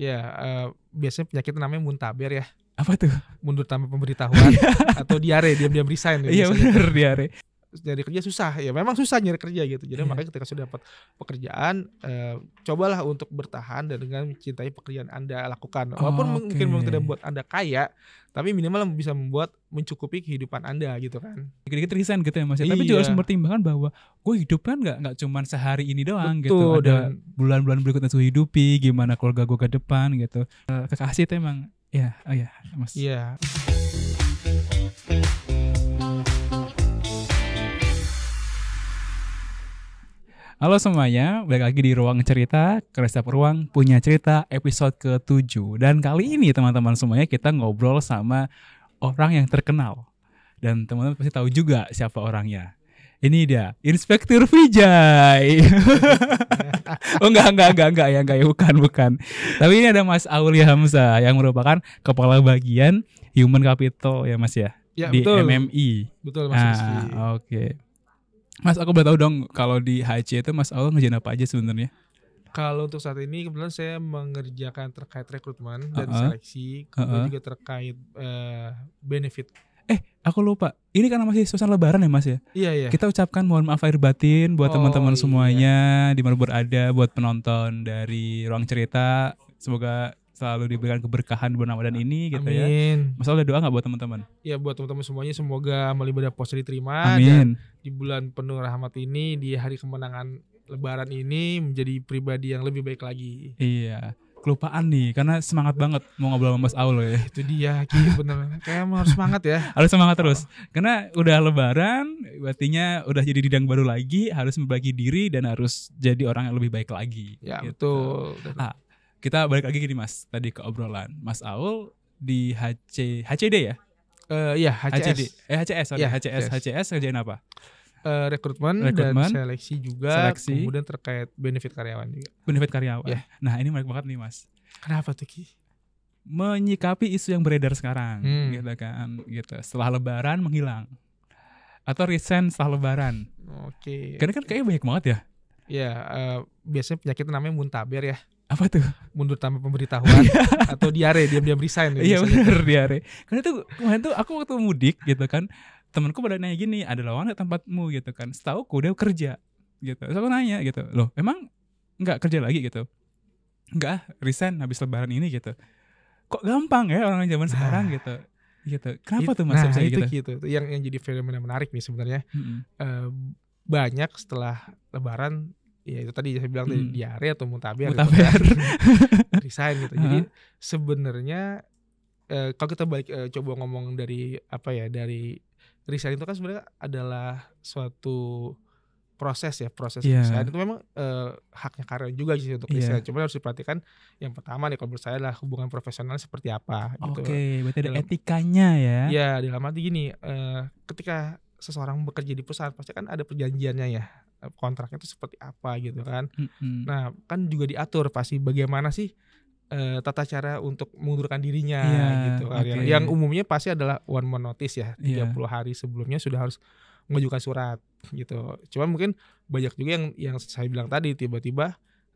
Ya, uh, biasanya penyakit namanya muntaber ya. Apa tuh? Mundur tanpa pemberitahuan iya. atau diare, diam-diam resign. Gitu iya benar diare nyari kerja susah ya memang susah nyari kerja gitu jadi yeah. makanya ketika sudah dapat pekerjaan eh, cobalah untuk bertahan dan dengan mencintai pekerjaan anda lakukan walaupun okay. Oh, mungkin memang tidak membuat anda kaya tapi minimal bisa membuat mencukupi kehidupan anda gitu kan dikit-dikit resign gitu ya mas ya. tapi juga iya. harus mempertimbangkan bahwa gue hidup kan nggak nggak cuma sehari ini doang gitu. Betul, gitu ada bulan-bulan berikutnya tuh hidupi gimana keluarga gue ke depan gitu eh, kekasih itu emang ya oh ya mas iya yeah. Halo semuanya, balik lagi di Ruang Cerita, Kresep Ruang punya cerita episode ke-7. Dan kali ini teman-teman semuanya kita ngobrol sama orang yang terkenal. Dan teman-teman pasti tahu juga siapa orangnya. Ini dia, Inspektur Vijay. oh enggak, enggak, enggak, enggak ya, enggak ya, bukan, bukan. Tapi ini ada Mas Aulia Hamzah yang merupakan Kepala Bagian Human Capital ya Mas ya? Ya, di betul. MMI. Betul Mas ah, Oke. Okay. Mas, aku boleh tahu dong kalau di HC itu Mas Aul ngerjain apa aja sebenarnya? Kalau untuk saat ini kebetulan saya mengerjakan terkait rekrutmen dan uh -huh. seleksi, kemudian uh -huh. juga terkait uh, benefit. Eh, aku lupa. Ini karena masih suasana lebaran ya, Mas ya? Iya, iya. Kita ucapkan mohon maaf air batin buat teman oh, teman-teman iya. semuanya iya. di mana berada, buat penonton dari Ruang Cerita. Semoga selalu diberikan keberkahan bulan Ramadan ini gitu ya. Amin. ya. Mas udah doa nggak buat teman-teman? Iya buat teman-teman semuanya semoga amal ibadah puasa diterima Amin. dan di bulan penuh rahmat ini di hari kemenangan lebaran ini menjadi pribadi yang lebih baik lagi. Iya kelupaan nih karena semangat banget mau ngobrol sama Mas Aul ya. Itu dia gitu benar. Kayak harus semangat ya. harus semangat terus. Karena udah lebaran, artinya udah jadi didang baru lagi, harus membagi diri dan harus jadi orang yang lebih baik lagi. Ya, gitu. betul. Nah, kita balik lagi gini Mas, tadi ke obrolan. Mas Aul di HC HCD ya? uh, iya, HCS. HCD. Eh HCS, sorry. Ya, HCS, HCS, HCS kerjain apa? Uh, rekrutmen, dan seleksi juga seleksi. kemudian terkait benefit karyawan juga. Benefit karyawan. Yeah. Nah, ini menarik banget nih, Mas. Kenapa tuh, Ki? Menyikapi isu yang beredar sekarang, hmm. gitu kan, gitu. Setelah lebaran menghilang. Atau recent setelah lebaran. Oke. Okay. Karena kan kayaknya banyak banget ya. Ya, uh, biasanya penyakit namanya muntaber ya apa tuh mundur tanpa pemberitahuan iya. atau diare dia dia resign gitu, iya benar diare karena itu kemarin tuh aku waktu mudik gitu kan temanku pada nanya gini ada lawan nggak tempatmu gitu kan setahu aku dia kerja gitu terus aku nanya gitu loh emang nggak kerja lagi gitu nggak resign habis lebaran ini gitu kok gampang ya orang zaman nah. sekarang gitu gitu kenapa It, tuh mas nah, gitu? gitu yang yang jadi fenomena menarik nih sebenarnya mm -hmm. uh, banyak setelah lebaran ya itu tadi saya bilang hmm. tadi diare atau Gitu, kan? resign gitu. Jadi sebenarnya eh, kalau kita balik eh, coba ngomong dari apa ya dari resign itu kan sebenarnya adalah suatu proses ya proses yeah. resign itu memang eh, haknya karyawan juga sih untuk yeah. Iya. Cuma harus diperhatikan yang pertama nih kalau menurut saya adalah hubungan profesional seperti apa. Gitu. Oke, okay, berarti ada dalam, etikanya ya? Ya dalam arti gini, eh, ketika seseorang bekerja di perusahaan pasti kan ada perjanjiannya ya eh, kontraknya itu seperti apa gitu kan. Mm-hmm. Nah kan juga diatur pasti bagaimana sih uh, tata cara untuk mengundurkan dirinya yeah, gitu kan ya. Okay. Yang, umumnya pasti adalah one month notice ya 30 iya. yeah. hari sebelumnya sudah harus mengajukan surat gitu. Cuman mungkin banyak juga yang yang saya bilang tadi tiba-tiba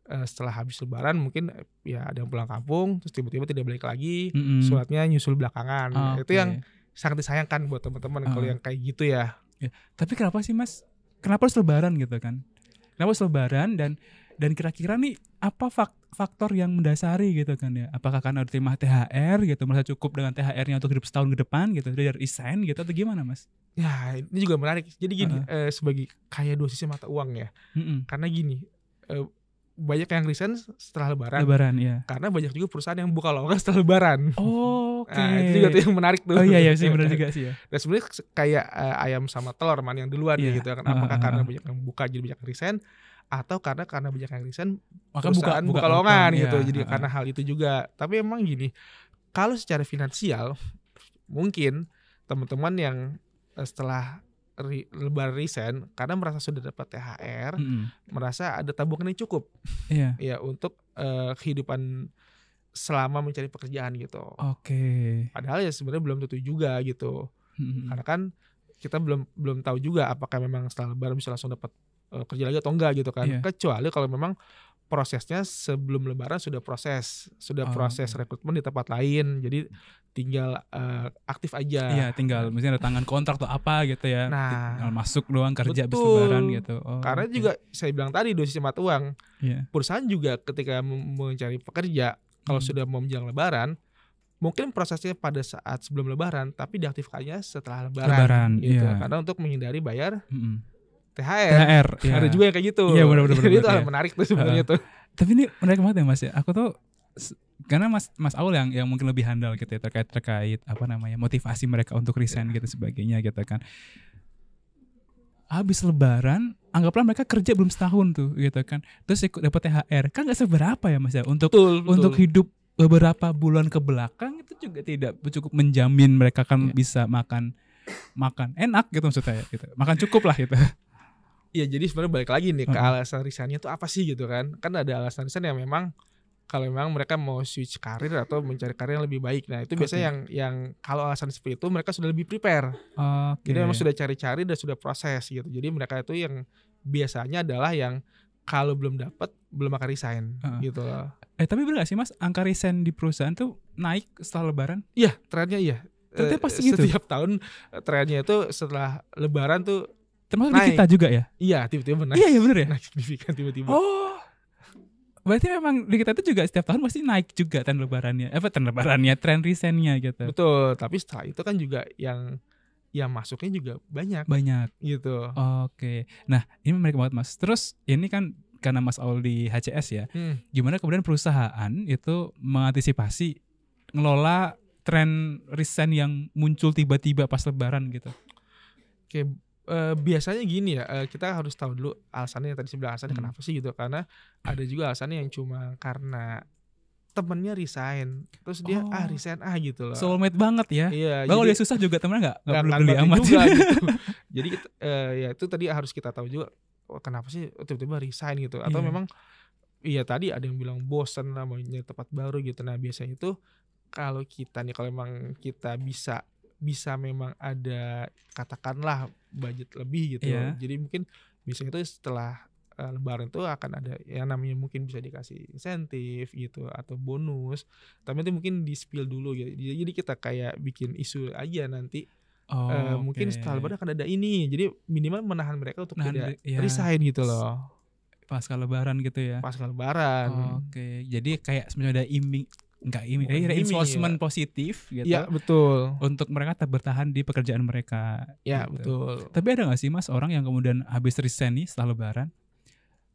eh, setelah habis lebaran mungkin ya ada yang pulang kampung terus tiba-tiba tidak balik lagi mm-hmm. suratnya nyusul belakangan. Okay. Nah, itu yang sangat disayangkan buat teman-teman uh. kalau yang kayak gitu ya. ya. Tapi kenapa sih Mas? Kenapa harus lebaran gitu kan? Kenapa harus lebaran dan dan kira-kira nih apa faktor yang mendasari gitu kan ya apakah karena udah terima THR gitu merasa cukup dengan THR-nya untuk hidup setahun ke depan gitu dari resign gitu atau gimana mas? Ya ini juga menarik jadi gini uh -uh. Eh, sebagai kayak dua sisi mata uang ya mm -mm. karena gini eh, banyak yang resign setelah lebaran. Lebaran, ya. Karena banyak juga perusahaan yang buka lowongan setelah lebaran. Oh, oke. Okay. Nah, itu juga tuh yang menarik tuh. Oh iya iya sih benar juga sih ya. Dan sebenarnya kayak uh, ayam sama telur mana yang duluan yeah. gitu kan. Apakah uh, karena banyak yang buka jadi banyak yang resign atau karena karena banyak yang resign maka buka, buka, buka lowongan ya. gitu. Jadi uh, karena hal itu juga. Tapi emang gini, kalau secara finansial mungkin teman-teman yang eh, setelah lebar recent karena merasa sudah dapat THR, hmm. merasa ada tabungan yang cukup. Iya. Yeah. Ya untuk uh, kehidupan selama mencari pekerjaan gitu. Oke. Okay. Padahal ya sebenarnya belum tentu juga gitu. Hmm. Karena kan kita belum belum tahu juga apakah memang setelah lebaran bisa langsung dapat uh, kerja lagi atau enggak gitu kan. Yeah. Kecuali kalau memang prosesnya sebelum lebaran sudah proses sudah oh, proses oh. rekrutmen di tempat lain jadi tinggal uh, aktif aja iya tinggal misalnya ada tangan kontrak atau apa gitu ya nah tinggal masuk doang kerja betul. habis lebaran gitu oh, karena okay. juga saya bilang tadi dosis sisi mata uang yeah. perusahaan juga ketika mencari pekerja kalau hmm. sudah mau menjelang lebaran mungkin prosesnya pada saat sebelum lebaran tapi diaktifkannya setelah lebaran, lebaran gitu iya. karena untuk menghindari bayar THR. THR. Ya. Ada iya. juga yang kayak gitu. Iya benar-benar. Jadi itu ya. menarik tuh sebenarnya uh, tuh. Tapi ini menarik banget ya Mas ya. Aku tuh karena Mas Mas Aul yang yang mungkin lebih handal gitu ya terkait terkait apa namanya motivasi mereka untuk resign gitu sebagainya gitu kan. Habis lebaran anggaplah mereka kerja belum setahun tuh gitu kan. Terus ikut dapat THR. Kan nggak seberapa ya Mas ya untuk betul, betul. untuk hidup beberapa bulan ke belakang itu juga tidak cukup menjamin mereka kan yeah. bisa makan makan enak gitu maksudnya ya, gitu. Makan cukup lah gitu. Iya jadi sebenarnya balik lagi nih ke alasan resignnya tuh apa sih gitu kan? Kan ada alasan resign yang memang kalau memang mereka mau switch karir atau mencari karir yang lebih baik. Nah, itu okay. biasanya yang yang kalau alasan seperti itu mereka sudah lebih prepare. Okay. Jadi memang sudah cari-cari dan sudah proses gitu. Jadi mereka itu yang biasanya adalah yang kalau belum dapat belum akan resign uh. gitu loh. Eh tapi benar gak sih Mas angka resign di perusahaan tuh naik setelah lebaran? Iya, trennya iya. Ternyata eh, pasti gitu. Setiap tahun eh, trennya itu setelah lebaran tuh termasuk naik. di kita juga ya iya tiba-tiba naik iya, iya ya benar ya naik signifikan tiba-tiba oh berarti memang di kita itu juga setiap tahun pasti naik juga tren lebarannya eh, apa tren lebarannya tren risennya gitu betul tapi setelah itu kan juga yang yang masuknya juga banyak banyak gitu oke okay. nah ini menarik banget mas terus ini kan karena Mas Aul di HCS ya, hmm. gimana kemudian perusahaan itu mengantisipasi ngelola tren risen yang muncul tiba-tiba pas lebaran gitu? Oke, Uh, biasanya gini ya uh, kita harus tahu dulu alasannya tadi sebelah alasannya hmm. kenapa sih gitu karena ada juga alasannya yang cuma karena temennya resign terus dia ah, oh. ah resign ah gitu loh soulmate banget ya iya kalau dia susah juga temennya nggak nggak perlu beli amat juga, gitu. jadi kita, uh, eh, ya itu tadi harus kita tahu juga oh, kenapa sih tiba-tiba resign gitu atau yeah. memang iya tadi ada yang bilang bosan namanya tempat baru gitu nah biasanya itu kalau kita nih kalau memang kita bisa bisa memang ada katakanlah budget lebih gitu yeah. jadi mungkin biasanya itu setelah uh, lebaran itu akan ada yang namanya mungkin bisa dikasih insentif gitu atau bonus tapi nanti mungkin di spill dulu gitu jadi kita kayak bikin isu aja nanti eh, Oh, uh, mungkin setelah lebaran akan ada ini jadi minimal menahan mereka untuk nah, tidak ya. resign gitu loh pas lebaran gitu ya pas lebaran oh, oke okay. jadi kayak sebenarnya ada iming nggak ini reinforcement ya. positif gitu ya betul untuk mereka tetap bertahan di pekerjaan mereka ya gitu. betul tapi ada nggak sih mas orang yang kemudian habis resign nih setelah lebaran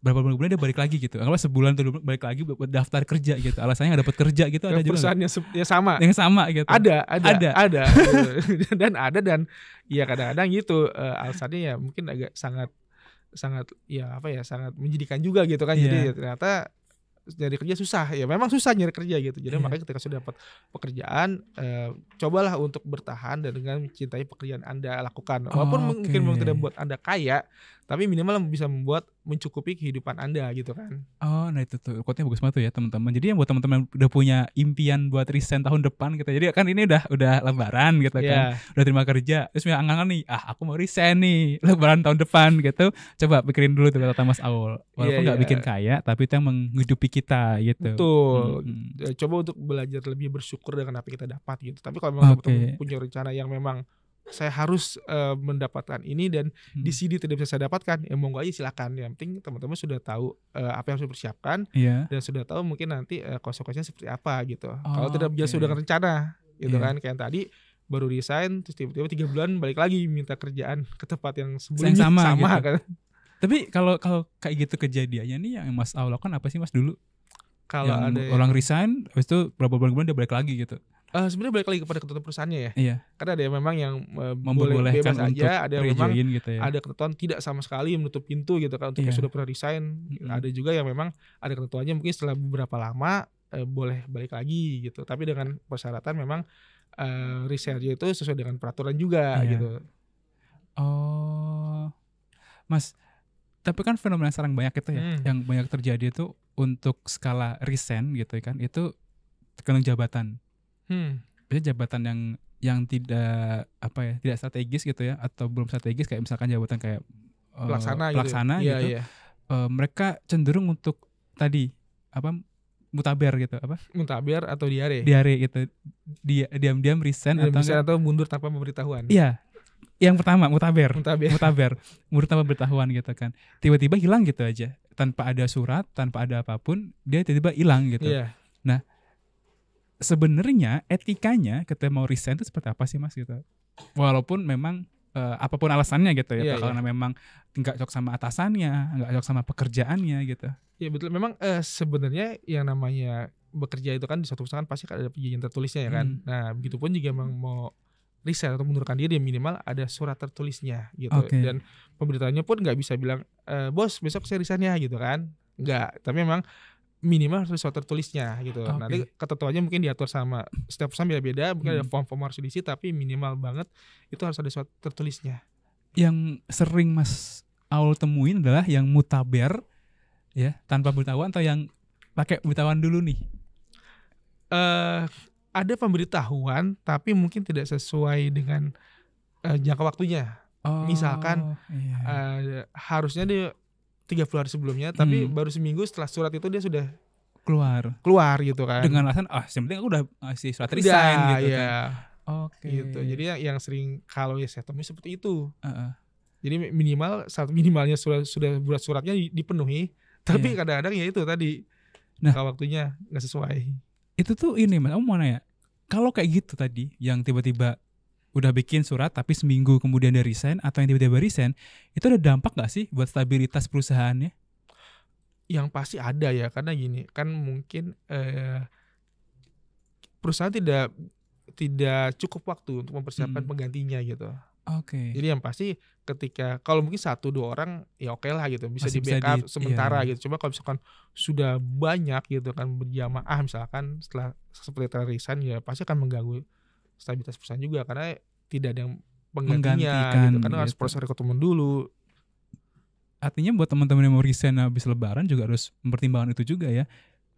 berapa bulan kemudian dia balik lagi gitu anggaplah sebulan tuh balik lagi buat daftar kerja gitu alasannya nggak dapat kerja gitu ada juga perusahaannya ya sama yang sama gitu ada ada ada, ada dan ada dan ya kadang-kadang gitu uh, alasannya ya mungkin agak sangat sangat ya apa ya sangat menjadikan juga gitu kan yeah. jadi ya, ternyata nyari kerja susah ya memang susah nyari kerja gitu jadi yeah. makanya ketika sudah dapat pekerjaan eh, cobalah untuk bertahan dan dengan mencintai pekerjaan anda lakukan walaupun okay. Oh, mungkin memang tidak buat anda kaya tapi minimal bisa membuat mencukupi kehidupan anda gitu kan oh nah itu tuh quote-nya bagus banget tuh ya teman-teman jadi yang buat teman-teman udah punya impian buat resign tahun depan gitu jadi kan ini udah udah lebaran gitu yeah. kan udah terima kerja terus punya angan nih ah aku mau resign nih lebaran tahun depan gitu coba pikirin dulu tuh kata Mas Aul iya, walaupun nggak yeah, yeah. bikin kaya tapi itu yang menghidupi kita gitu Tuh, hmm. Ya, coba untuk belajar lebih bersyukur dengan apa yang kita dapat gitu tapi kalau memang okay. punya rencana yang memang saya harus uh, mendapatkan ini dan hmm. di sini tidak bisa saya dapatkan ya monggo aja silakan yang penting teman-teman sudah tahu uh, apa yang harus dipersiapkan yeah. dan sudah tahu mungkin nanti uh, konsekuensinya seperti apa gitu oh, kalau tidak okay. sudah rencana gitu yeah. kan kayak tadi baru resign terus tiba-tiba tiga bulan balik lagi minta kerjaan ke tempat yang sebelumnya sama, sama gitu. kan tapi kalau kalau kayak gitu kejadiannya nih yang Mas Aul kan apa sih Mas dulu kalau ada orang resign habis itu berapa bulan kemudian dia balik lagi gitu uh, sebenarnya balik lagi kepada ketentuan perusahaannya ya. Iya. Karena ada yang memang yang uh, boleh bebas aja, ada yang memang gitu ya. ada ketentuan tidak sama sekali menutup pintu gitu kan untuk iya. yang sudah pernah resign. Mm-hmm. Ada juga yang memang ada ketentuannya mungkin setelah beberapa lama uh, boleh balik lagi gitu. Tapi dengan persyaratan memang uh, resignnya itu sesuai dengan peraturan juga iya. gitu. Oh. Mas, tapi kan fenomena sekarang banyak itu ya, hmm. yang banyak terjadi itu untuk skala resign gitu kan, itu kena jabatan Hmm. Biasanya jabatan yang yang tidak apa ya, tidak strategis gitu ya atau belum strategis kayak misalkan jabatan kayak pelaksana, uh, pelaksana gitu. Ya. Iya, gitu. Yeah, iya. yeah. Uh, mereka cenderung untuk tadi apa mutaber gitu apa mutaber atau diare diare gitu dia diam-diam resign diam atau atau mundur tanpa pemberitahuan iya yang pertama mutaber mutaber mutaber mundur tanpa pemberitahuan gitu kan tiba-tiba hilang gitu aja tanpa ada surat tanpa ada apapun dia tiba-tiba hilang gitu yeah. nah sebenarnya etikanya kita mau resign itu seperti apa sih mas gitu walaupun memang uh, apapun alasannya gitu ya yeah, karena yeah. memang nggak cocok sama atasannya nggak cocok sama pekerjaannya gitu ya yeah, betul memang uh, sebenarnya yang namanya bekerja itu kan di satu perusahaan pasti ada perjanjian tertulisnya ya kan hmm. nah pun juga memang mau riset atau mundurkan diri minimal ada surat tertulisnya gitu okay. dan pemberitaannya pun nggak bisa bilang e, bos besok saya resign ya, gitu kan nggak tapi memang minimal harus soal tertulisnya gitu. Okay. Nanti ketentuannya mungkin diatur sama setiap perusahaan beda-beda, mungkin ada hmm. form-form harus diisi tapi minimal banget itu harus ada surat tertulisnya. Yang sering Mas Aul temuin adalah yang mutaber ya, tanpa pemberitahuan atau yang pakai pemberitahuan dulu nih. Eh uh, ada pemberitahuan tapi mungkin tidak sesuai dengan uh, jangka waktunya. Oh, Misalkan iya. uh, harusnya dia 30 hari sebelumnya tapi hmm. baru seminggu setelah surat itu dia sudah keluar keluar gitu kan dengan alasan ah yang penting aku udah si surat resign udah, gitu ya. kan oke okay. gitu jadi yang, yang sering kalau ya saya temui seperti itu uh -uh. jadi minimal saat minimalnya sudah sudah buat suratnya dipenuhi tapi iya. kadang-kadang yeah. ya itu tadi nah kalau waktunya nggak sesuai itu tuh ini mas kamu mau nanya kalau kayak gitu tadi yang tiba-tiba udah bikin surat tapi seminggu kemudian dia resign atau yang tiba-tiba resign itu ada dampak gak sih buat stabilitas perusahaannya? Yang pasti ada ya karena gini kan mungkin eh, perusahaan tidak tidak cukup waktu untuk mempersiapkan hmm. penggantinya gitu. Oke. Okay. Jadi yang pasti ketika kalau mungkin satu dua orang ya oke okay lah gitu bisa Masih di backup bisa di, sementara iya. gitu. Coba kalau misalkan sudah banyak gitu kan berjamaah misalkan setelah seperti resign ya pasti akan mengganggu stabilitas perusahaan juga karena tidak ada yang penggantinya gitu. karena gitu. harus proses rekrutmen dulu artinya buat teman-teman yang mau resign habis lebaran juga harus mempertimbangkan itu juga ya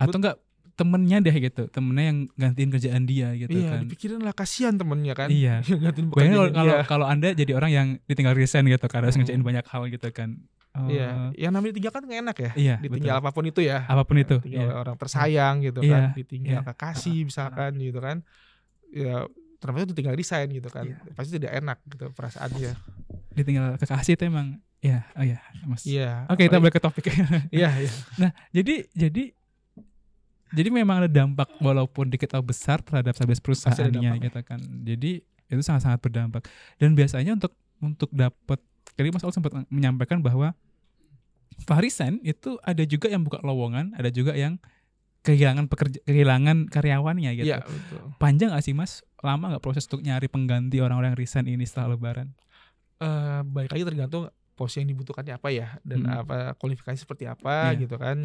atau enggak temennya deh gitu temennya yang gantiin kerjaan dia gitu iya, kan dipikirin lah kasihan temennya kan iya gantiin kalau kalau kalau anda jadi orang yang ditinggal resign gitu karena harus hmm. banyak hal gitu kan oh. iya yang namanya ditinggal kan enak ya iya, ditinggal betul. apapun itu ya apapun itu ditinggal iya. orang tersayang gitu iya, kan ditinggal iya. kekasih misalkan gitu kan ya itu tinggal resign gitu kan yeah. pasti tidak enak gitu perasaannya iya. ditinggal kekasih itu emang ya oh ya mas iya yeah. oke okay, kita balik ke topik iya iya nah jadi jadi jadi memang ada dampak walaupun dikit atau besar terhadap sabes perusahaannya gitu kan jadi itu sangat sangat berdampak dan biasanya untuk untuk dapat tadi mas Al sempat menyampaikan bahwa Farisan itu ada juga yang buka lowongan ada juga yang kehilangan pekerja kehilangan karyawannya gitu. Ya, betul. Panjang nggak sih Mas? Lama nggak proses untuk nyari pengganti orang-orang yang resign ini setelah lebaran? Uh, balik lagi tergantung posisi yang dibutuhkannya apa ya dan hmm. apa kualifikasi seperti apa yeah. gitu kan.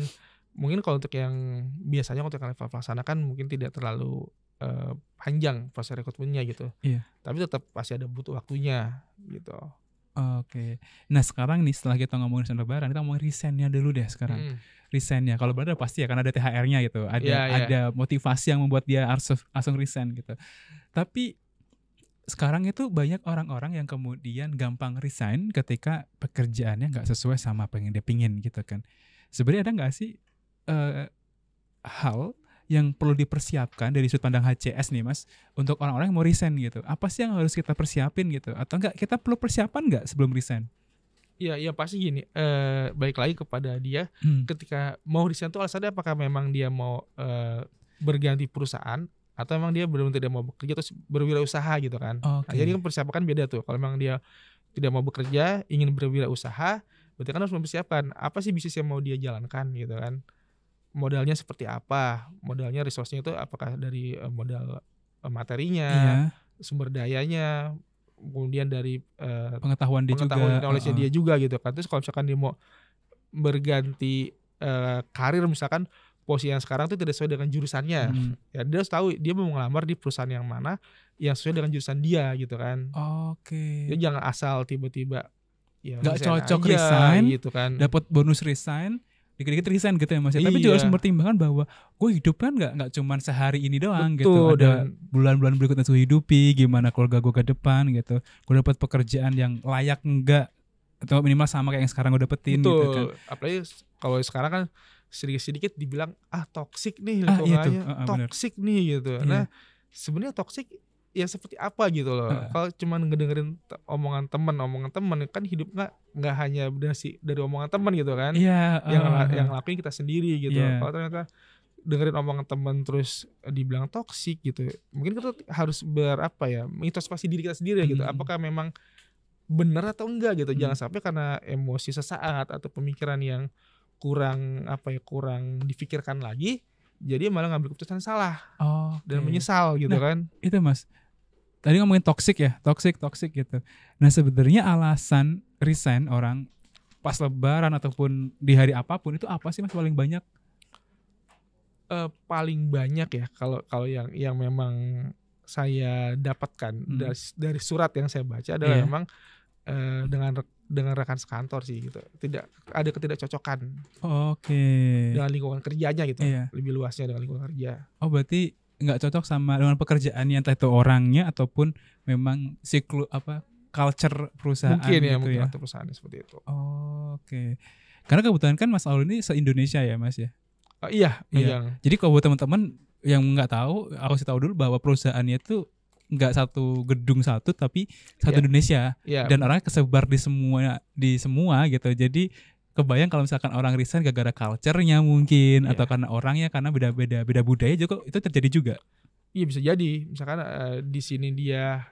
Mungkin kalau untuk yang biasanya untuk yang level pelaksana kan mungkin tidak terlalu uh, panjang proses rekrutmennya gitu. Yeah. Tapi tetap pasti ada butuh waktunya gitu. Oke. Nah sekarang nih setelah kita ngomongin resign lebaran, kita ngomongin resignnya dulu deh sekarang. Hmm. Resignnya, kalau lebaran pasti ya karena ada THR-nya gitu. Ada yeah, yeah. ada motivasi yang membuat dia langsung resign gitu. Tapi sekarang itu banyak orang-orang yang kemudian gampang resign ketika pekerjaannya nggak sesuai sama pengen dia pingin gitu kan. Sebenarnya ada nggak sih uh, hal yang perlu dipersiapkan dari sudut pandang HCS nih mas untuk orang-orang yang mau resign gitu apa sih yang harus kita persiapin gitu atau enggak kita perlu persiapan enggak sebelum resign Iya, ya pasti gini. Eh, balik lagi kepada dia, hmm. ketika mau resign itu alasannya apakah memang dia mau eh, berganti perusahaan atau memang dia belum tidak mau bekerja terus berwirausaha gitu kan? Okay. Nah, jadi kan persiapan beda tuh. Kalau memang dia tidak mau bekerja, ingin berwirausaha, berarti kan harus mempersiapkan apa sih bisnis yang mau dia jalankan gitu kan? modalnya seperti apa modalnya resource-nya itu apakah dari uh, modal eh, materinya iya. sumber dayanya kemudian dari uh, pengetahuan dia pengetahuan juga pengetahuan uh dia juga gitu kan terus kalau misalkan dia mau berganti uh, karir misalkan posisi yang sekarang itu tidak sesuai dengan jurusannya. Hmm. Ya dia harus tahu dia mau ngelamar di perusahaan yang mana yang sesuai dengan jurusan dia gitu kan. Oke. Okay. jadi jangan asal tiba-tiba ya nggak cocok aja, resign gitu kan. Dapat bonus resign dikit-dikit resign gitu ya mas ya. Tapi iya. juga harus mempertimbangkan bahwa gue hidup kan nggak nggak cuma sehari ini doang gitu. Betul, gitu. Ada bulan-bulan berikutnya tuh hidupi, gimana keluarga gue ke depan gitu. Gue dapat pekerjaan yang layak enggak atau minimal sama kayak yang sekarang gue dapetin gitu Betul. gitu kan. Apalagi kalau sekarang kan sedikit-sedikit dibilang ah toksik nih ah, iya Uh, uh, toksik nih gitu. Iya. Nah, sebenarnya toksik ya seperti apa gitu loh. Kalau cuma ngedengerin omongan teman, omongan teman kan hidup nggak nggak hanya dari dari omongan teman gitu kan. Iya. Yeah, yang uh. yang ngelakuin kita sendiri gitu. Yeah. Kalau ternyata dengerin omongan teman terus dibilang toksik gitu. Mungkin kita harus berapa ya? introspeksi diri kita sendiri gitu. hmm. gitu. Apakah memang benar atau enggak gitu. Hmm. Jangan sampai karena emosi sesaat atau pemikiran yang kurang apa ya kurang difikirkan lagi jadi malah ngambil keputusan salah oh, okay. dan menyesal gitu nah, kan itu mas tadi ngomongin toxic ya toxic toxic gitu nah sebenarnya alasan resign orang pas lebaran ataupun di hari apapun itu apa sih mas paling banyak uh, paling banyak ya kalau kalau yang yang memang saya dapatkan hmm. dari, dari surat yang saya baca adalah yeah. memang uh, dengan dengan rekan sekantor sih gitu. Tidak ada ketidakcocokan. Oke. Okay. Dengan lingkungan kerjanya gitu. Iya. Lebih luasnya dengan lingkungan kerja. Oh, berarti nggak cocok sama dengan pekerjaannya entah itu orangnya ataupun memang siklu apa culture perusahaan mungkin ya gitu mungkin ya. perusahaan seperti itu oh, oke okay. karena kebetulan kan Mas Aul ini se Indonesia ya Mas ya oh, iya iya yang. jadi kalau buat teman-teman yang nggak tahu sih tahu dulu bahwa perusahaannya itu nggak satu gedung satu tapi satu yeah. Indonesia yeah. dan orangnya kesebar di semua di semua gitu jadi kebayang kalau misalkan orang resign gara-gara culture-nya mungkin yeah. atau karena orangnya karena beda-beda beda budaya juga itu terjadi juga iya bisa jadi misalkan uh, di sini dia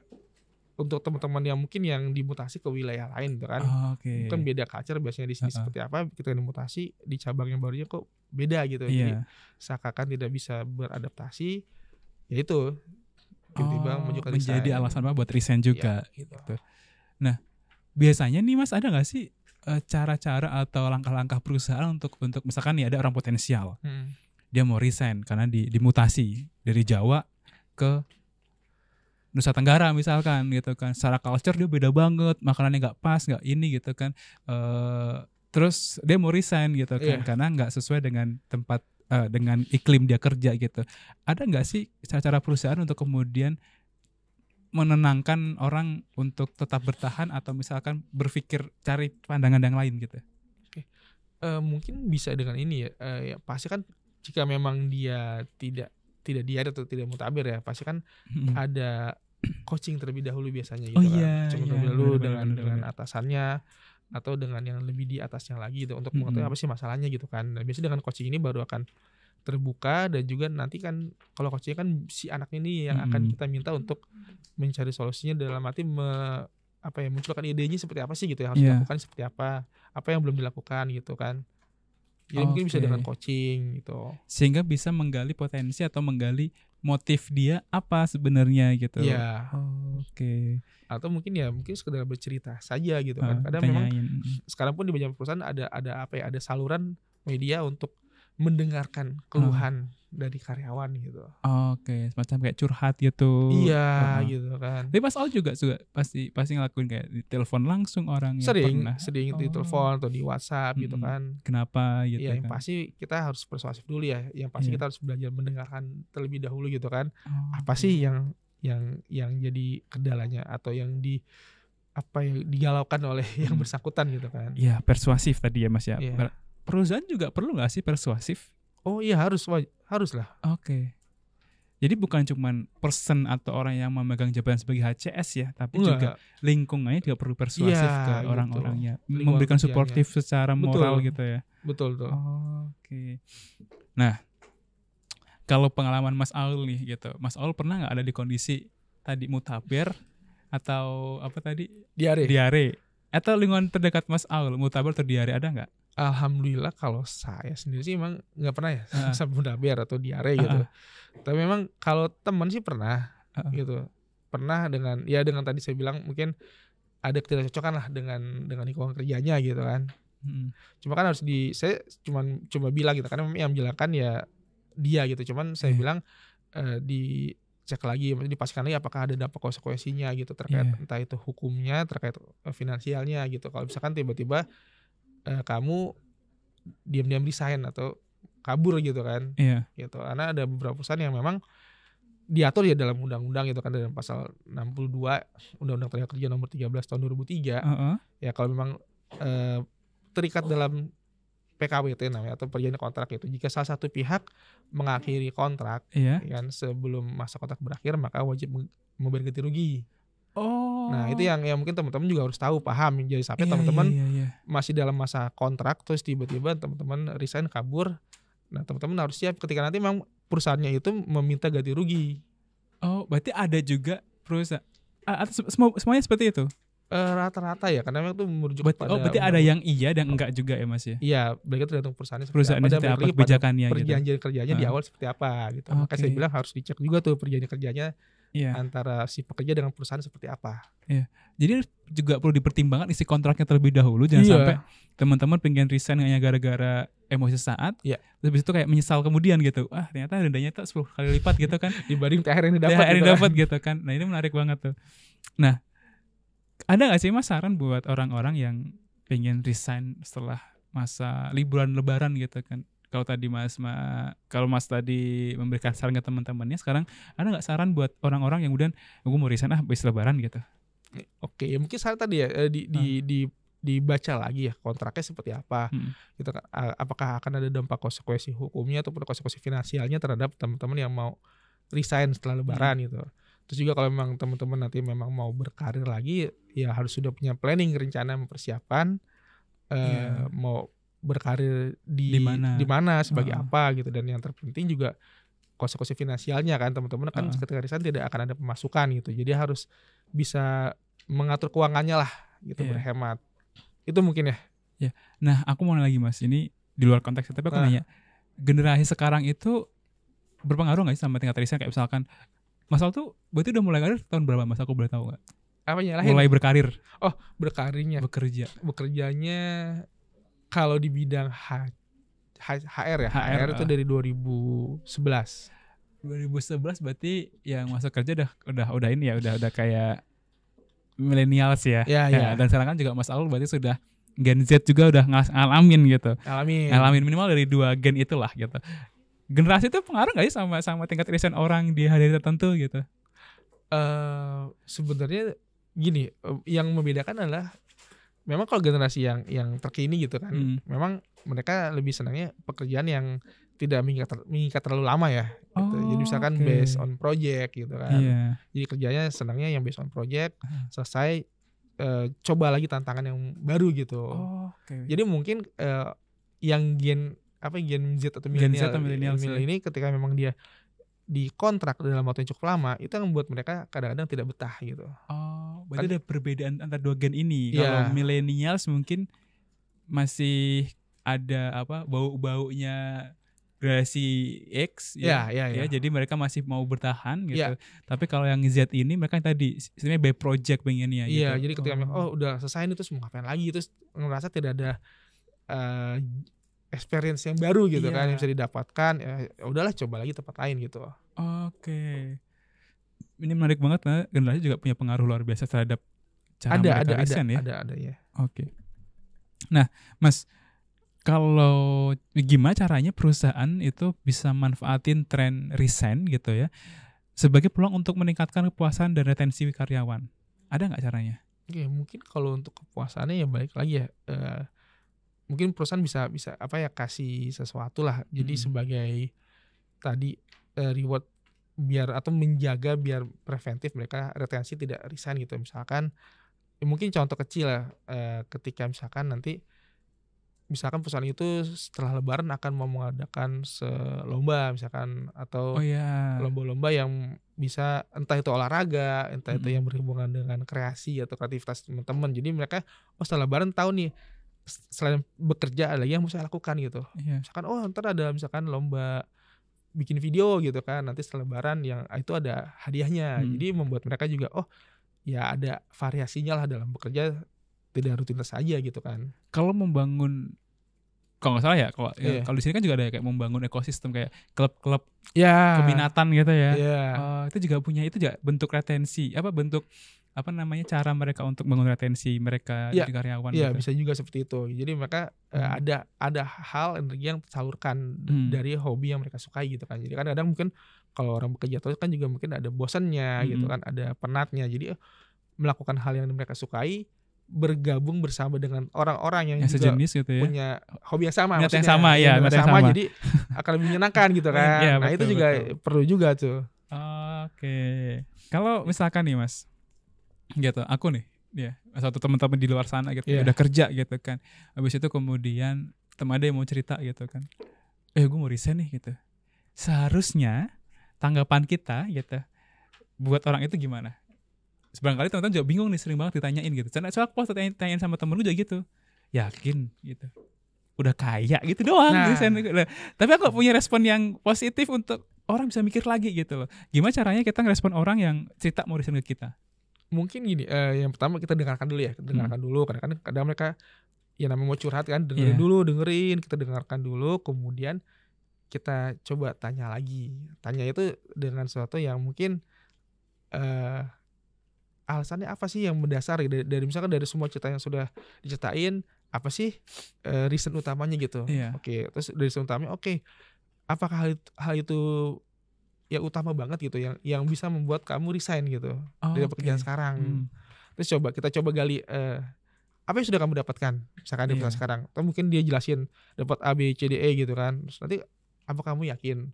untuk teman-teman yang mungkin yang dimutasi ke wilayah lain gitu kan oh, okay. kan beda culture biasanya di sini uh -uh. seperti apa kita dimutasi di cabang yang barunya kok beda gitu yeah. jadi iya. seakan tidak bisa beradaptasi ya itu tiba gitu oh, menjadi alasan apa buat resign juga ya. gitu. Nah, biasanya nih Mas ada nggak sih eh, cara-cara atau langkah-langkah perusahaan untuk untuk misalkan nih ada orang potensial. Hmm. Dia mau resign karena di, dimutasi dari Jawa ke Nusa Tenggara misalkan gitu kan. Secara culture dia beda banget, makanannya nggak pas, nggak ini gitu kan. Uh, terus dia mau resign gitu kan yeah. karena nggak sesuai dengan tempat uh, dengan iklim dia kerja gitu. Ada nggak sih cara-cara perusahaan untuk kemudian menenangkan orang untuk tetap bertahan atau misalkan berpikir cari pandangan yang lain gitu? Oke, uh, mungkin bisa dengan ini ya. Uh, ya pasti kan jika memang dia tidak tidak dia atau tidak mutabir ya pasti kan hmm. ada coaching terlebih dahulu biasanya gitu oh, kan. Iya, coaching iya, terlebih dahulu bener, dengan bener, dengan atasannya atau dengan yang lebih di atasnya lagi gitu untuk mm -hmm. apa sih masalahnya gitu kan. Nah, biasanya dengan coaching ini baru akan terbuka dan juga nanti kan kalau coaching kan si anak ini yang mm -hmm. akan kita minta untuk mencari solusinya dalam arti me, apa ya munculkan idenya seperti apa sih gitu ya harus yeah. dilakukan seperti apa apa yang belum dilakukan gitu kan jadi ya, okay. mungkin bisa dengan coaching gitu. Sehingga bisa menggali potensi atau menggali motif dia apa sebenarnya gitu. Iya. Oh, Oke. Okay. Atau mungkin ya mungkin sekedar bercerita saja gitu kan. Ah, Kadang memang sekarang pun di banyak perusahaan ada ada apa ya ada saluran media untuk mendengarkan keluhan hmm. dari karyawan gitu. Oke, okay. semacam kayak curhat gitu. Iya, gitu kan. Tapi Mas Al juga juga pasti pasti ngelakuin kayak di telepon langsung orang sering, pernah. Sering, oh. di telepon atau di WhatsApp hmm, gitu kan. Kenapa gitu ya, kan. yang pasti kita harus persuasif dulu ya. Yang pasti yeah. kita harus belajar mendengarkan terlebih dahulu gitu kan. Oh, apa sih yeah. yang yang yang jadi kendalanya atau yang di apa yang digalaukan oleh yang hmm. bersangkutan gitu kan. Iya, persuasif tadi ya Mas ya. Yeah. Iya perusahaan juga perlu nggak sih persuasif? Oh iya harus harus lah. Oke. Okay. Jadi bukan cuma person atau orang yang memegang jabatan sebagai HCS ya, tapi Enggak. juga lingkungannya juga perlu persuasif iya, gitu. ya, ke orang-orangnya, memberikan suportif ya, secara moral betul. gitu ya. Betul tuh. Oh, Oke. Okay. Nah, kalau pengalaman Mas Aul nih gitu, Mas Aul pernah nggak ada di kondisi tadi mutabir atau apa tadi diare diare atau lingkungan terdekat Mas Aul mutabir atau diare ada nggak? alhamdulillah kalau saya sendiri sih emang nggak pernah ya uh. sabun biar atau diare uh. gitu. Tapi memang kalau teman sih pernah uh. gitu. Pernah dengan ya dengan tadi saya bilang mungkin ada ketidakcocokan lah dengan dengan lingkungan kerjanya gitu kan. Hmm. Cuma kan harus di saya cuma cuma bilang gitu karena yang bilang ya dia gitu. Cuman saya yeah. bilang uh, di cek lagi maksudnya dipastikan lagi apakah ada dampak konsekuensinya gitu terkait yeah. entah itu hukumnya terkait eh, finansialnya gitu kalau misalkan tiba-tiba uh, kamu diam-diam resign atau kabur gitu kan iya. gitu karena ada beberapa perusahaan yang memang diatur ya dalam undang-undang gitu kan dalam pasal 62 undang-undang tenaga kerja nomor 13 tahun 2003 uh -huh. ya kalau memang uh, terikat dalam PKWT namanya atau perjanjian kontrak itu jika salah satu pihak mengakhiri kontrak yeah. Ya kan sebelum masa kontrak berakhir maka wajib memberi ganti rugi Oh. Nah itu oh. yang yang mungkin teman-teman juga harus tahu paham jadi sampai yeah, iya, teman-teman yeah, yeah, masih dalam masa kontrak terus tiba-tiba teman-teman resign kabur. Nah teman-teman harus siap ketika nanti memang perusahaannya itu meminta ganti rugi. Oh berarti ada juga perusahaan atau semu semuanya seperti itu? E, rata-rata ya karena memang itu merujuk But, pada oh berarti ada yang iya dan enggak juga ya mas ya iya berarti tergantung perusahaannya perusahaan apa, seperti apa kebijakannya gitu. perjanjian kerjanya uh. di ah. awal seperti apa gitu okay. makanya saya bilang harus dicek juga tuh perjanjian kerjanya yeah. antara si pekerja dengan perusahaan seperti apa. Yeah. Jadi juga perlu dipertimbangkan isi kontraknya terlebih dahulu jangan yeah. sampai teman-teman pengen resign hanya gara-gara emosi saat yeah. terus itu kayak menyesal kemudian gitu. Ah, ternyata dendanya itu 10 kali lipat gitu kan dibanding THR yang didapat. THR yang gitu. didapat gitu kan. Nah, ini menarik banget tuh. Nah, ada gak sih Mas saran buat orang-orang yang pengen resign setelah masa liburan lebaran gitu kan kalau tadi Mas ma, kalau Mas tadi memberikan saran ke teman-temannya sekarang ada nggak saran buat orang-orang yang udah oh, gue mau resign ah habis lebaran gitu oke ya mungkin saran tadi ya eh, di di, hmm. di dibaca lagi ya kontraknya seperti apa hmm. gitu kan. apakah akan ada dampak konsekuensi hukumnya ataupun konsekuensi finansialnya terhadap teman-teman yang mau resign setelah lebaran hmm. gitu terus juga kalau memang teman-teman nanti memang mau berkarir lagi ya harus sudah punya planning rencana mempersiapkan yeah. Iya. mau berkarir di di mana sebagai uh. apa gitu dan yang terpenting juga konsekuensi finansialnya kan teman-teman kan uh. ketika resign tidak akan ada pemasukan gitu jadi harus bisa mengatur keuangannya lah gitu yeah. berhemat itu mungkin ya yeah. nah aku mau lagi mas ini di luar konteks ya, tapi aku uh. nanya generasi sekarang itu berpengaruh nggak sih sama tingkat resign kayak misalkan masal tuh berarti udah mulai karir tahun berapa Mas aku boleh tahu nggak? Apanya lahir? Mulai berkarir. Oh, berkarirnya. Bekerja. Bekerjanya kalau di bidang H, H, HR ya, HR, HR itu eh. dari 2011. 2011 berarti yang masuk kerja udah udah udah ini ya, udah udah kayak milenials ya. ya. Ya, ya. Dan sekarang kan juga Mas Alul berarti sudah Gen Z juga udah ngalamin gitu. Alamin. Ngalamin minimal dari dua gen itulah gitu. Generasi itu pengaruh gak sih sama sama tingkat resen orang di hari tertentu gitu? Uh, sebenarnya gini, eh, yang membedakan adalah memang kalau generasi yang yang terkini gitu kan hmm. memang mereka lebih senangnya pekerjaan yang tidak mengikat, ter, mengikat terlalu lama ya gitu. oh, jadi misalkan okay. based on project gitu kan yeah. jadi kerjanya senangnya yang based on project ah. selesai uh, coba lagi tantangan yang baru gitu oh, okay. jadi mungkin uh, yang gen apa gen Z atau milenial ini ketika memang dia di kontrak dalam waktu yang cukup lama itu yang membuat mereka kadang-kadang tidak betah gitu. Oh, berarti kan, ada perbedaan antara dua gen ini. Yeah. Kalau milenials mungkin masih ada apa bau-baunya generasi X ya, ya, ya, ya. jadi mereka masih mau bertahan gitu. Yeah. Tapi kalau yang Z ini mereka tadi sebenarnya by project pengennya Iya, gitu. jadi ketika oh. oh udah selesai itu terus mau ngapain lagi terus ngerasa tidak ada uh, experience yang baru gitu yeah. kan yang bisa didapatkan ya, ya udahlah coba lagi tempat lain gitu oke okay. ini menarik banget nah generasi juga punya pengaruh luar biasa terhadap cara ada, mereka ada, ada, ya ada ada ya oke okay. nah mas kalau gimana caranya perusahaan itu bisa manfaatin tren resign gitu ya sebagai peluang untuk meningkatkan kepuasan dan retensi karyawan ada nggak caranya? Oke, mungkin kalau untuk kepuasannya ya balik lagi ya uh, mungkin perusahaan bisa bisa apa ya kasih sesuatu lah jadi hmm. sebagai tadi uh, reward biar atau menjaga biar preventif mereka retensi tidak resign gitu misalkan ya mungkin contoh kecil ya uh, ketika misalkan nanti misalkan perusahaan itu setelah lebaran akan mau mengadakan lomba misalkan atau oh, yeah. lomba-lomba yang bisa entah itu olahraga entah -hmm. itu yang berhubungan dengan kreasi atau kreativitas teman-teman jadi mereka oh setelah lebaran tahu nih selain bekerja ada yang mau saya lakukan gitu yeah. misalkan oh ntar ada misalkan lomba bikin video gitu kan nanti setelah lebaran yang ah, itu ada hadiahnya hmm. jadi membuat mereka juga oh ya ada variasinya lah dalam bekerja tidak rutinitas saja gitu kan kalau membangun kalau nggak salah ya kalau yeah. ya, iya. kalau di sini kan juga ada ya, kayak membangun ekosistem kayak klub-klub yeah. kebinatan gitu ya yeah. Oh, uh, itu juga punya itu juga bentuk retensi apa bentuk apa namanya cara mereka untuk menggunakan retensi mereka ya, di iya. karyawan ya gitu. bisa juga seperti itu. Jadi mereka eh, hmm. uh, ada ada hal energi yang tersalurkan hmm. dari hobi yang mereka sukai gitu kan. Jadi kan kadang, kadang mungkin kalau orang bekerja terus kan juga mungkin ada bosannya gitu hmm. gitu kan, ada penatnya. Jadi eh, melakukan hal yang mereka sukai bergabung bersama dengan orang-orang yang, yang juga sejenis gitu ya. punya hobi yang sama, niat yang sama ya, yang sama, sama jadi akan lebih menyenangkan gitu kan. ya, nah, betul, itu juga betul. perlu juga tuh. Oke. Okay. Kalau misalkan nih Mas, gitu aku nih ya satu teman-teman di luar sana gitu yeah. udah kerja gitu kan habis itu kemudian teman ada yang mau cerita gitu kan eh gue mau resign nih gitu seharusnya tanggapan kita gitu buat orang itu gimana kali teman-teman juga bingung nih sering banget ditanyain gitu karena soal aku tanya tanyain sama temen gue juga gitu yakin gitu udah kaya gitu doang nah. resign. Nah, tapi aku punya respon yang positif untuk orang bisa mikir lagi gitu loh gimana caranya kita ngerespon orang yang cerita mau resign ke kita mungkin gini eh, yang pertama kita dengarkan dulu ya hmm. dengarkan hmm. dulu karena kadang kadang mereka ya namanya mau curhat kan dengerin yeah. dulu dengerin kita dengarkan dulu kemudian kita coba tanya lagi tanya itu dengan sesuatu yang mungkin eh, alasannya apa sih yang mendasar gitu? dari, dari misalkan dari semua cerita yang sudah diceritain apa sih uh, reason utamanya gitu. Yeah. Oke, okay. terus reason utamanya oke. Okay. Apakah hal itu, hal itu ya utama banget gitu yang yang bisa membuat kamu resign gitu oh, dari pekerjaan okay. sekarang. Hmm. Terus coba kita coba gali uh, apa yang sudah kamu dapatkan misalkan yeah. di iya. sekarang. Atau mungkin dia jelasin dapat A B C D E gitu kan. Terus nanti apa kamu yakin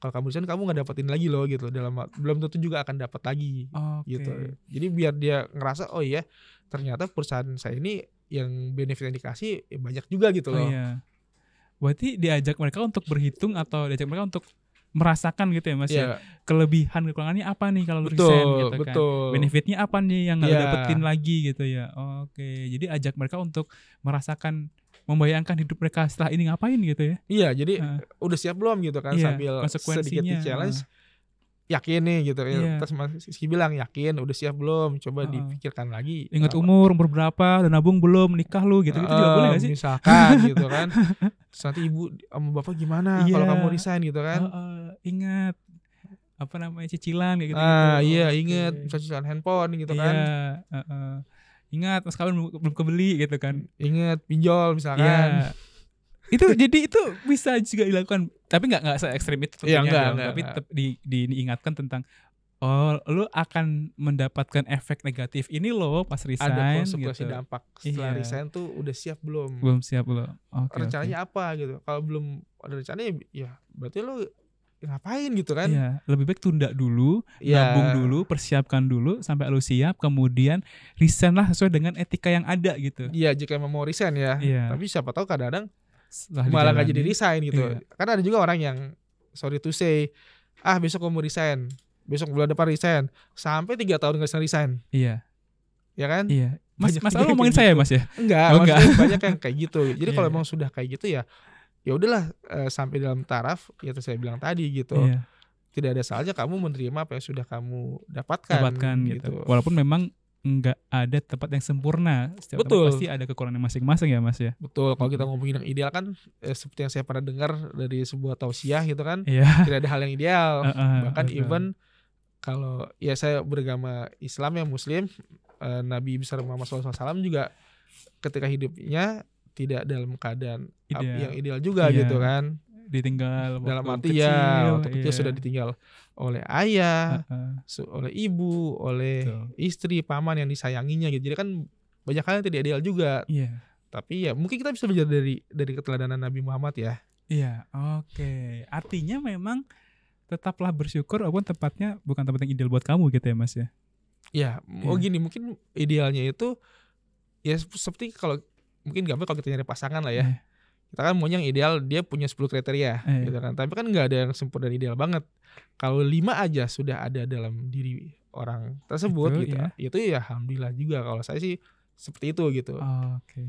kalau kamu resign kamu nggak dapetin lagi loh gitu dalam belum tentu juga akan dapat lagi okay. gitu. Jadi biar dia ngerasa oh iya ternyata perusahaan saya ini yang benefit yang dikasih ya banyak juga gitu oh loh. Oh, iya. Berarti diajak mereka untuk berhitung atau diajak mereka untuk merasakan gitu ya Mas yeah. ya. Iya. Kelebihan kekurangannya apa nih kalau betul, resign gitu kan. Betul. Benefitnya apa nih yang yeah. dapetin lagi gitu ya. Oke, jadi ajak mereka untuk merasakan membayangkan hidup mereka setelah ini ngapain gitu ya. Iya, jadi uh, udah siap belum gitu kan yeah, sambil sedikit di challenge. Uh yakin nih gitu yeah. Iya. terus Mas bilang yakin udah siap belum coba uh, dipikirkan lagi ingat uh, umur umur berapa dan nabung belum nikah lu gitu gitu uh, juga boleh gak sih misalkan gitu kan terus nanti ibu sama bapak gimana yeah. kalau kamu resign gitu kan uh, uh, ingat apa namanya cicilan gitu, ah iya okay. ingat cicilan handphone gitu yeah, kan uh, uh. ingat mas kawin belum, belum kebeli gitu kan ingat pinjol misalkan yeah itu jadi itu bisa juga dilakukan tapi nggak nggak se ekstrim itu tentunya iya, ya, enggak, enggak, tapi enggak. Di, di, diingatkan tentang oh lu akan mendapatkan efek negatif ini lo pas resign ada konsekuensi gitu. dampak setelah iya. resign tuh udah siap belum belum siap belum okay, rencananya okay. apa gitu kalau belum ada rencana ya berarti lu ngapain gitu kan iya, lebih baik tunda dulu yeah. nabung dulu persiapkan dulu sampai lu siap kemudian resign lah sesuai dengan etika yang ada gitu iya jika memang mau resign ya iya. tapi siapa tahu kadang-kadang setelah malah nggak jadi resign gitu. Iya. Karena ada juga orang yang sorry to say, ah besok kamu resign, besok bulan depan resign, sampai tiga tahun nggak resign. Iya. Ya kan? Iya. Mas, banyak mas ngomongin gitu. saya mas ya? Enggak, oh, enggak. banyak yang kayak gitu. Jadi iya. kalau emang sudah kayak gitu ya, ya udahlah uh, sampai dalam taraf ya terus saya bilang tadi gitu. Iya. Tidak ada salahnya kamu menerima apa yang sudah kamu dapatkan. Dapatkan gitu. gitu. Walaupun memang nggak ada tempat yang sempurna. Setiap Betul. tempat pasti ada kekurangan masing-masing ya Mas ya. Betul. Kalau kita hmm. ngomongin yang ideal kan eh, seperti yang saya pernah dengar dari sebuah tausiah gitu kan, yeah. tidak ada hal yang ideal. Uh, uh, Bahkan -uh. even kalau ya saya beragama Islam ya Muslim, eh, Nabi besar Muhammad SAW juga ketika hidupnya tidak dalam keadaan ideal. yang ideal juga yeah. gitu kan ditinggal dalam arti ya, kecil, ya waktu kecil iya. sudah ditinggal oleh ayah, uh oleh ibu, oleh Betul. istri, paman yang disayanginya gitu. Jadi kan banyak hal yang tidak ideal juga. Iya. Tapi ya mungkin kita bisa belajar dari dari keteladanan Nabi Muhammad ya. Iya, oke. Okay. Artinya memang tetaplah bersyukur walaupun tempatnya bukan tempat yang ideal buat kamu gitu ya Mas ya. Ya, oh iya. gini mungkin idealnya itu ya seperti kalau mungkin gampang kalau kita nyari pasangan lah ya. Iya kita kan maunya yang ideal dia punya 10 kriteria eh. gitu kan tapi kan nggak ada yang sempurna dan ideal banget kalau lima aja sudah ada dalam diri orang tersebut itu, gitu ya. itu ya alhamdulillah juga kalau saya sih seperti itu gitu oh, oke okay.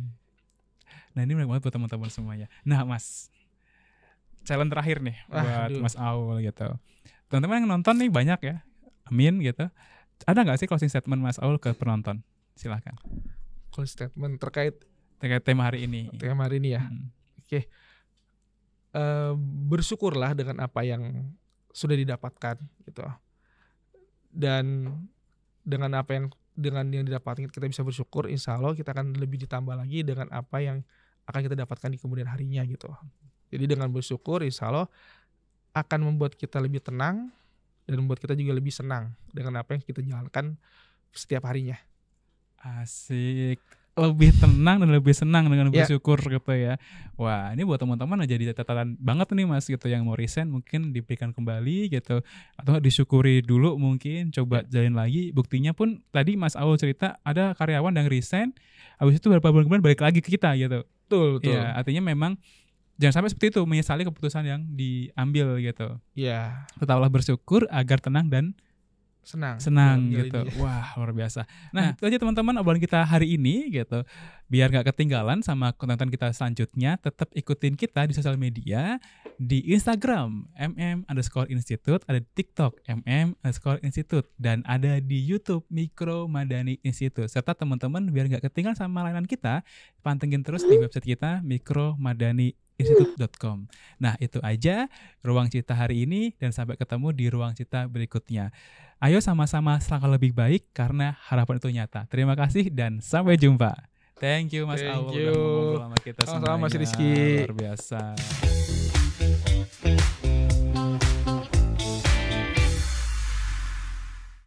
nah ini menarik banget buat teman-teman semuanya nah mas challenge terakhir nih ah, buat aduh. mas Aul gitu teman-teman yang nonton nih banyak ya amin gitu ada nggak sih closing statement mas Aul ke penonton silahkan closing statement terkait terkait tema hari ini tema hari ini ya hmm okay. uh, bersyukurlah dengan apa yang sudah didapatkan gitu dan dengan apa yang dengan yang didapatkan kita bisa bersyukur insya Allah kita akan lebih ditambah lagi dengan apa yang akan kita dapatkan di kemudian harinya gitu jadi dengan bersyukur insya Allah akan membuat kita lebih tenang dan membuat kita juga lebih senang dengan apa yang kita jalankan setiap harinya asik lebih tenang dan lebih senang dengan ya. bersyukur yeah. gitu ya. Wah, ini buat teman-teman jadi catatan banget nih Mas gitu yang mau resign mungkin diberikan kembali gitu atau disyukuri dulu mungkin coba ya. jalin lagi. Buktinya pun tadi Mas Awal cerita ada karyawan yang resign habis itu beberapa bulan kemudian balik lagi ke kita gitu. Betul, iya, betul. Ya, artinya memang jangan sampai seperti itu menyesali keputusan yang diambil gitu. Iya. Yeah. Tetaplah bersyukur agar tenang dan senang senang gitu wah luar biasa nah itu aja teman-teman obrolan kita hari ini gitu biar nggak ketinggalan sama konten kita selanjutnya tetap ikutin kita di sosial media di Instagram mm underscore institute ada di TikTok mm underscore institute dan ada di YouTube Mikro Madani Institute serta teman-teman biar nggak ketinggalan sama layanan kita pantengin terus di website kita Mikro Madani institute.com. Nah, itu aja ruang cita hari ini dan sampai ketemu di ruang cita berikutnya. Ayo sama-sama selangkah lebih baik karena harapan itu nyata. Terima kasih dan sampai jumpa. Thank you Mas Awal udah ngobrol sama kita sama, sama Mas Rizky. Luar biasa.